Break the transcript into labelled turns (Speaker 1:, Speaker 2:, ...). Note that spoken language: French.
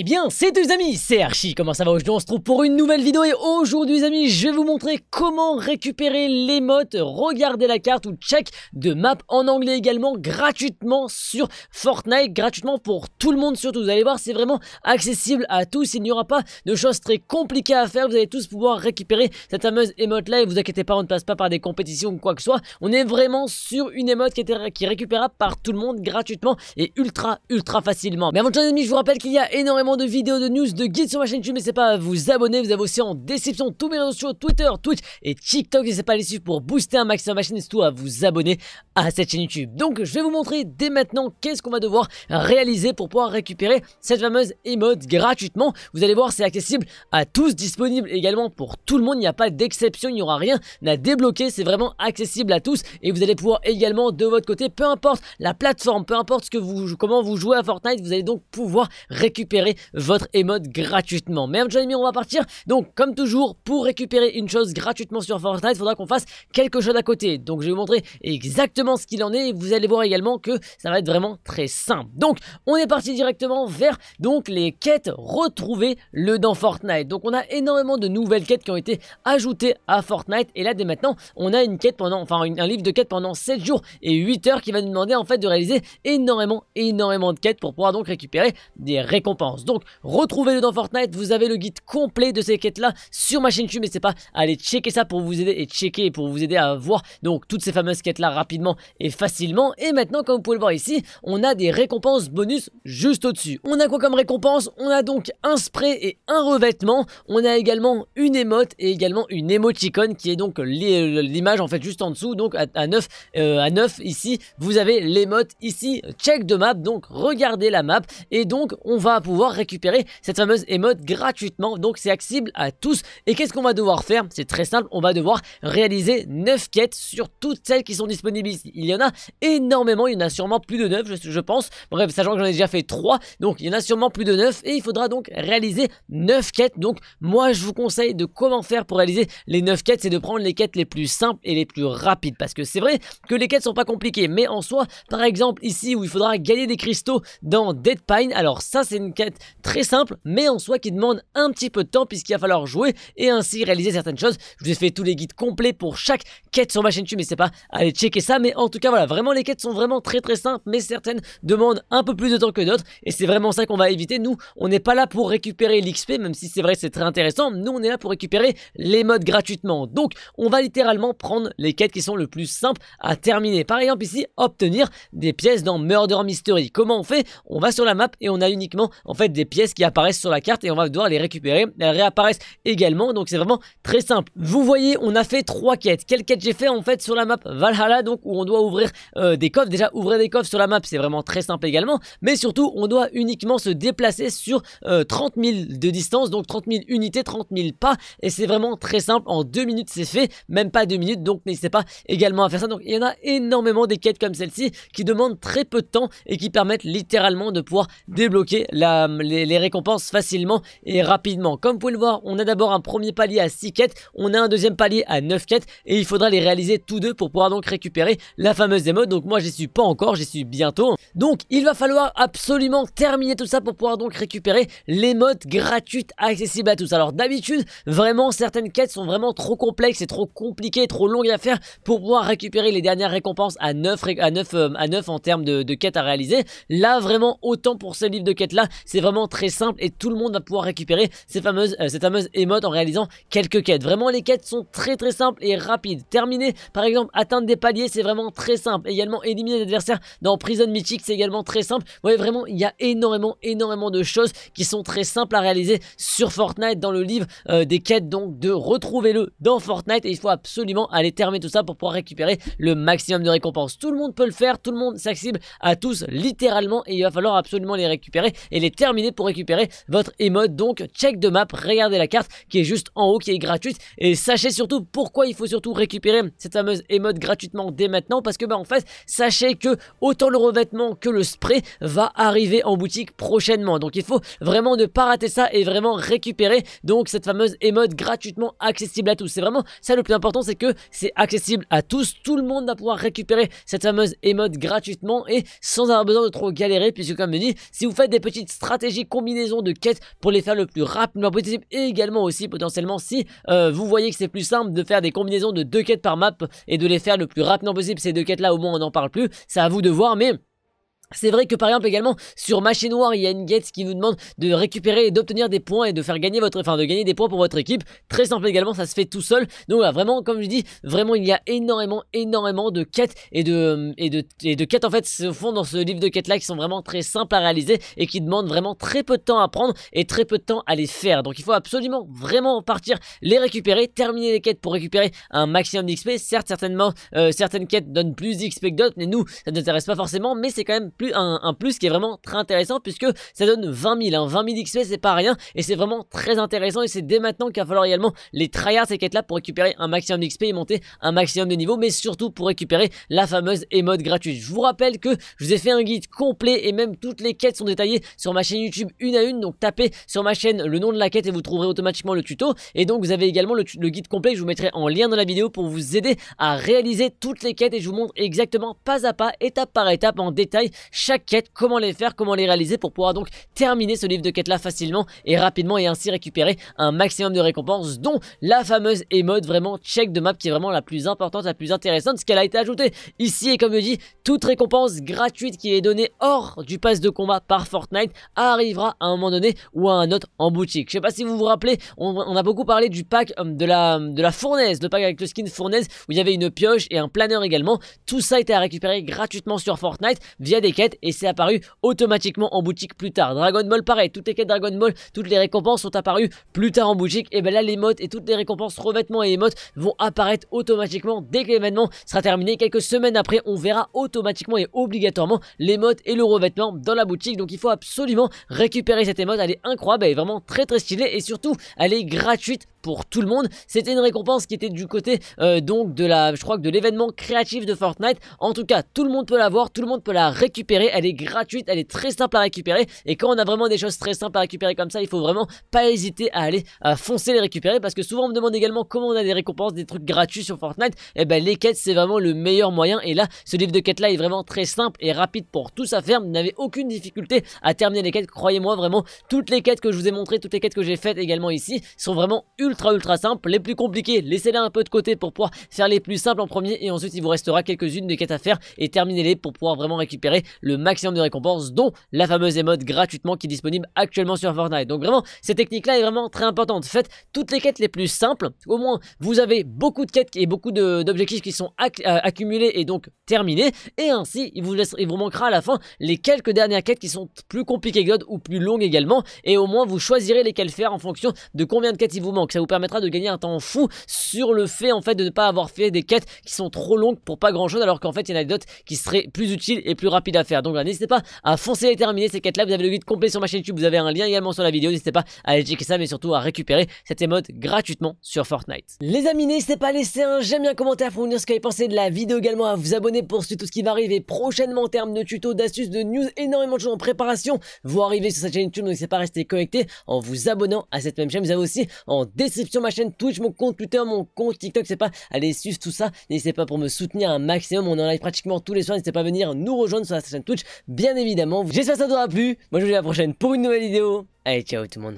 Speaker 1: Eh bien, c'est tout les amis, c'est Archie, comment ça va Aujourd'hui on se retrouve pour une nouvelle vidéo et aujourd'hui les amis, je vais vous montrer comment récupérer l'émote, regarder la carte ou check de map en anglais également gratuitement sur Fortnite, gratuitement pour tout le monde surtout. Vous allez voir, c'est vraiment accessible à tous, il n'y aura pas de choses très compliquées à faire, vous allez tous pouvoir récupérer cette fameuse émote là et vous inquiétez pas, on ne passe pas par des compétitions ou quoi que ce soit, on est vraiment sur une émote qui, est, récupérable par tout le monde gratuitement et ultra ultra facilement. Mais avant de les amis, je vous rappelle qu'il y a énormément de vidéos, de news, de guides sur ma chaîne YouTube. N'hésitez pas à vous abonner. Vous avez aussi en description tous mes réseaux sociaux, Twitter, Twitch et TikTok. N'hésitez pas à les suivre pour booster un maximum ma chaîne et surtout à vous abonner à cette chaîne YouTube. Donc, je vais vous montrer dès maintenant qu'est-ce qu'on va devoir réaliser pour pouvoir récupérer cette fameuse emote gratuitement. Vous allez voir, c'est accessible à tous, disponible également pour tout le monde. Il n'y a pas d'exception, il n'y aura rien à débloquer. C'est vraiment accessible à tous et vous allez pouvoir également de votre côté, peu importe la plateforme, peu importe ce que vous, comment vous jouez à Fortnite, vous allez donc pouvoir récupérer votre emote gratuitement. Mais Johnny, on va partir. Donc, comme toujours, pour récupérer une chose gratuitement sur Fortnite, il faudra qu'on fasse quelque chose à côté. Donc, je vais vous montrer exactement ce qu'il en est. vous allez voir également que ça va être vraiment très simple. Donc, on est parti directement vers donc les quêtes retrouvées le dans Fortnite. Donc, on a énormément de nouvelles quêtes qui ont été ajoutées à Fortnite. Et là, dès maintenant, on a une quête pendant, enfin, un livre de quêtes pendant 7 jours et 8 heures qui va nous demander en fait de réaliser énormément, énormément de quêtes pour pouvoir donc récupérer des récompenses. Donc, retrouvez-le dans Fortnite, vous avez le guide complet de ces quêtes-là sur ma chaîne YouTube, c'est pas à aller checker ça pour vous aider et checker pour vous aider à voir donc toutes ces fameuses quêtes-là rapidement et facilement. Et maintenant, comme vous pouvez le voir ici, on a des récompenses bonus juste au-dessus. On a quoi comme récompense On a donc un spray et un revêtement, on a également une émote et également une émoticône qui est donc l'image en fait juste en dessous, donc à, à 9 euh, ici, vous avez l'émote ici, check de map, donc regardez la map et donc on va pouvoir récupérer cette fameuse émote gratuitement. Donc c'est accessible à tous. Et qu'est-ce qu'on va devoir faire C'est très simple, on va devoir réaliser 9 quêtes sur toutes celles qui sont disponibles Il y en a énormément, il y en a sûrement plus de 9 je, pense. Bref, sachant que j'en ai déjà fait 3, donc il y en a sûrement plus de 9 et il faudra donc réaliser 9 quêtes. Donc moi je vous conseille de comment faire pour réaliser les 9 quêtes, c'est de prendre les quêtes les plus simples et les plus rapides. Parce que c'est vrai que les quêtes sont pas compliquées, mais en soi, par exemple ici où il faudra gagner des cristaux dans Dead Pine, alors ça c'est une quête très simple, mais en soi qui demande un petit peu de temps puisqu'il va falloir jouer et ainsi réaliser certaines choses. Je vous ai fait tous les guides complets pour chaque quête sur ma chaîne YouTube, mais c'est pas allez aller checker ça. Mais en tout cas, voilà, vraiment les quêtes sont vraiment très très simples, mais certaines demandent un peu plus de temps que d'autres et c'est vraiment ça qu'on va éviter. Nous, on n'est pas là pour récupérer l'XP, même si c'est vrai c'est très intéressant. Nous, on est là pour récupérer les modes gratuitement. Donc, on va littéralement prendre les quêtes qui sont le plus simples à terminer. Par exemple, ici, obtenir des pièces dans Murder Mystery. Comment on fait On va sur la map et on a uniquement en fait des pièces qui apparaissent sur la carte et on va devoir les récupérer. Elles réapparaissent également, donc c'est vraiment très simple. Vous voyez, on a fait trois quêtes. Quelle quête j'ai fait en fait sur la map Valhalla, donc où on doit ouvrir euh, des coffres. Déjà, ouvrir des coffres sur la map, c'est vraiment très simple également. Mais surtout, on doit uniquement se déplacer sur 30 euh, 000 de distance, donc 30 000 unités, 30 000 pas. Et c'est vraiment très simple. En deux minutes, c'est fait. Même pas deux minutes, donc n'hésitez pas également à faire ça. Donc il y en a énormément des quêtes comme celle-ci qui demandent très peu de temps et qui permettent littéralement de pouvoir débloquer la les, récompenses facilement et rapidement. Comme vous pouvez le voir, on a d'abord un premier palier à 6 quêtes, on a un deuxième palier à 9 quêtes et il faudra les réaliser tous deux pour pouvoir donc récupérer la fameuse émote. Donc moi j'y suis pas encore, j'y suis bientôt. Donc il va falloir absolument terminer tout ça pour pouvoir donc récupérer Modes gratuites accessible à tous. Alors d'habitude, vraiment certaines quêtes sont vraiment trop complexes et trop compliquées, trop longues à faire pour pouvoir récupérer les dernières récompenses à 9, à 9, euh, à 9 en termes de, quêtes à réaliser. Là vraiment autant pour ce livre de quêtes là, c'est très simple et tout le monde va pouvoir récupérer ces fameuses, euh, ces fameuses émote en réalisant quelques quêtes. Vraiment, les quêtes sont très très simples et rapides. Terminer, par exemple, atteindre des paliers, c'est vraiment très simple. Également, éliminer l'adversaire dans Prison Mythique, c'est également très simple. Vous voyez, vraiment, il y a énormément, énormément de choses qui sont très simples à réaliser sur Fortnite dans le livre euh, des quêtes, donc de retrouver-le dans Fortnite et il faut absolument aller terminer tout ça pour pouvoir récupérer le maximum de récompenses. Tout le monde peut le faire, tout le monde s'accessible à tous littéralement et il va falloir absolument les récupérer et les terminer pour récupérer votre emote Donc, check de map, regardez la carte qui est juste en haut, qui est gratuite. Et sachez surtout pourquoi il faut surtout récupérer cette fameuse emote gratuitement dès maintenant. Parce que, bah, en fait, sachez que autant le revêtement que le spray va arriver en boutique prochainement. Donc, il faut vraiment ne pas rater ça et vraiment récupérer donc cette fameuse emote gratuitement accessible à tous. C'est vraiment ça le plus important, c'est que c'est accessible à tous. Tout le monde va pouvoir récupérer cette fameuse emote gratuitement et sans avoir besoin de trop galérer puisque comme je dis, si vous faites des petites stratégies combinaisons combinaison de quêtes pour les faire le plus rapidement possible et également aussi potentiellement si euh, vous voyez que c'est plus simple de faire des combinaisons de deux quêtes par map et de les faire le plus rapidement possible ces deux quêtes là au moins on n'en parle plus, c'est à vous de voir mais c'est vrai que par exemple également sur Machine Noire il y a une guette qui nous demande de récupérer et d'obtenir des points et de faire gagner votre, enfin de gagner des points pour votre équipe. Très simple également, ça se fait tout seul. Donc voilà, bah, vraiment comme je dis, vraiment il y a énormément, énormément de quêtes et de euh, et de quêtes en fait se font dans ce livre de quêtes là qui sont vraiment très simples à réaliser et qui demandent vraiment très peu de temps à prendre et très peu de temps à les faire. Donc il faut absolument vraiment partir les récupérer, terminer les quêtes pour récupérer un maximum d'XP. Certes certainement euh, certaines quêtes donnent plus d'XP que d'autres, mais nous ça ne nous intéresse pas forcément, mais c'est quand même plus, un, plus qui est vraiment très intéressant puisque ça donne 20 000. 20 000 XP, c'est pas rien et c'est vraiment très intéressant et c'est dès maintenant qu'il va falloir également les tryhard ces quêtes là pour récupérer un maximum d'XP et monter un maximum de niveau mais surtout pour récupérer la fameuse émode gratuite. Je vous rappelle que je vous ai fait un guide complet et même toutes les quêtes sont détaillées sur ma chaîne YouTube une à une donc tapez sur ma chaîne le nom de la quête et vous trouverez automatiquement le tuto et donc vous avez également le, le guide complet que je vous mettrai en lien dans la vidéo pour vous aider à réaliser toutes les quêtes et je vous montre exactement pas à pas, étape par étape en détail chaque quête, comment les faire, comment les réaliser pour pouvoir donc terminer ce livre de quête là facilement et rapidement et ainsi récupérer un maximum de récompenses dont la fameuse émode vraiment check de map qui est vraiment la plus importante, la plus intéressante ce qu'elle a été ajoutée ici et comme je dis, toute récompense gratuite qui est donnée hors du pass de combat par Fortnite arrivera à un moment donné ou à un autre en boutique. Je sais pas si vous vous rappelez, on, a beaucoup parlé du pack euh, de la, de la fournaise, le pack avec le skin fournaise où il y avait une pioche et un planeur également. Tout ça était à récupérer gratuitement sur Fortnite via des et c'est apparu automatiquement en boutique plus tard. Dragon Ball pareil, toutes les quêtes Dragon Ball, toutes les récompenses sont apparues plus tard en boutique et ben là les modes et toutes les récompenses revêtements et émotes vont apparaître automatiquement dès que l'événement sera terminé. Quelques semaines après on verra automatiquement et obligatoirement les modes et le revêtement dans la boutique donc il faut absolument récupérer cette émote, elle est incroyable, elle est vraiment très très stylée et surtout elle est gratuite pour tout le monde. C'était une récompense qui était du côté euh, donc de la, je crois que de l'événement créatif de Fortnite. En tout cas, tout le monde peut la voir, tout le monde peut la récupérer. Elle est gratuite, elle est très simple à récupérer. Et quand on a vraiment des choses très simples à récupérer comme ça, il faut vraiment pas hésiter à aller à foncer les récupérer parce que souvent on me demande également comment on a des récompenses, des trucs gratuits sur Fortnite. Et eh ben les quêtes c'est vraiment le meilleur moyen. Et là, ce livre de quêtes là est vraiment très simple et rapide pour tout ça faire. Vous n'avez aucune difficulté à terminer les quêtes. Croyez-moi vraiment, toutes les quêtes que je vous ai montrées, toutes les quêtes que j'ai faites également ici sont vraiment ultra ultra ultra simple Les plus compliqués, laissez-les un peu de côté pour pouvoir faire les plus simples en premier et ensuite il vous restera quelques-unes des quêtes à faire et terminez-les pour pouvoir vraiment récupérer le maximum de récompenses dont la fameuse émote gratuitement qui est disponible actuellement sur Fortnite. Donc vraiment, cette technique-là est vraiment très importante. Faites toutes les quêtes les plus simples. Au moins, vous avez beaucoup de quêtes et beaucoup d'objectifs qui sont euh, accumulés et donc terminés. Et ainsi, il vous, laisse, vous manquera à la fin les quelques dernières quêtes qui sont plus compliquées que d'autres ou plus longues également. Et au moins, vous choisirez lesquelles faire en fonction de combien de quêtes il vous manque vous permettra de gagner un temps fou sur le fait en fait de ne pas avoir fait des quêtes qui sont trop longues pour pas grand chose alors qu'en fait il y en a d'autres qui seraient plus utiles et plus rapides à faire. Donc n'hésitez pas à foncer et terminer ces quêtes là, vous avez le guide complet sur ma chaîne YouTube, vous avez un lien également sur la vidéo, n'hésitez pas à aller checker ça mais surtout à récupérer cette émote gratuitement sur Fortnite. Les amis, n'hésitez pas à laisser un j'aime bien un commentaire pour me dire ce que vous avez pensé de la vidéo également, à vous abonner pour suivre tout ce qui va arriver prochainement en termes de tutos, d'astuces, de news, énormément de choses en préparation. Vous arrivez sur cette chaîne YouTube, donc n'hésitez pas à rester connecté en vous abonnant à cette même chaîne, vous avez aussi en description sur ma chaîne Twitch, mon compte Twitter, mon compte TikTok, c'est pas, allez suivre tout ça, n'hésitez pas pour me soutenir un maximum, on est en live pratiquement tous les soirs, n'hésitez pas à venir nous rejoindre sur la chaîne Twitch, bien évidemment. J'espère que ça t'aura plu, moi je vous dis à la prochaine pour une nouvelle vidéo, allez ciao tout le monde.